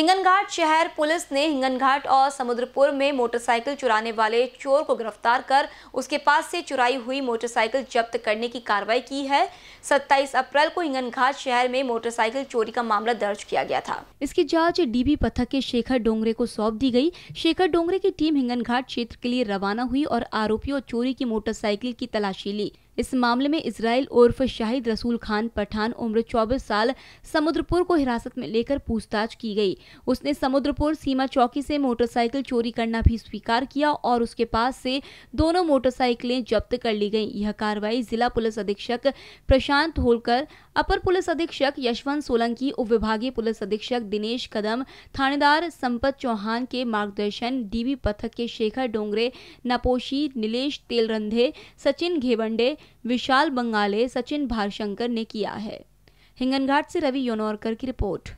हिंगनघाट शहर पुलिस ने हिंगनघाट और समुद्रपुर में मोटरसाइकिल चुराने वाले चोर को गिरफ्तार कर उसके पास से चुराई हुई मोटरसाइकिल जब्त करने की कार्रवाई की है 27 अप्रैल को हिंगनघाट शहर में मोटरसाइकिल चोरी का मामला दर्ज किया गया था इसकी जांच डीबी पथक के शेखर डोंगरे को सौंप दी गई शेखर डोंगरे की टीम हिंगनघाट क्षेत्र के लिए रवाना हुई और आरोपियों चोरी की मोटरसाइकिल की तलाशी ली इस मामले में इसराइल उर्फ शाहिद रसूल खान पठान उम्र चौबीस साल समुद्रपुर को हिरासत में लेकर पूछताछ की गई उसने समुद्रपुर सीमा चौकी से मोटरसाइकिल चोरी करना भी स्वीकार किया और उसके पास से दोनों मोटरसाइकिलें जब्त कर ली गई यह कार्रवाई जिला पुलिस अधीक्षक प्रशांत होलकर अपर पुलिस अधीक्षक यशवंत सोलंकी उप विभागीय पुलिस अधीक्षक दिनेश कदम थानेदार संपत चौहान के मार्गदर्शन डीबी पथक के शेखर डोंगरे नपोशी नीलेष तेलरंधे सचिन घेवंडे विशाल बंगाले सचिन भारशंकर ने किया है हिंगनघाट से रवि योनौरकर की रिपोर्ट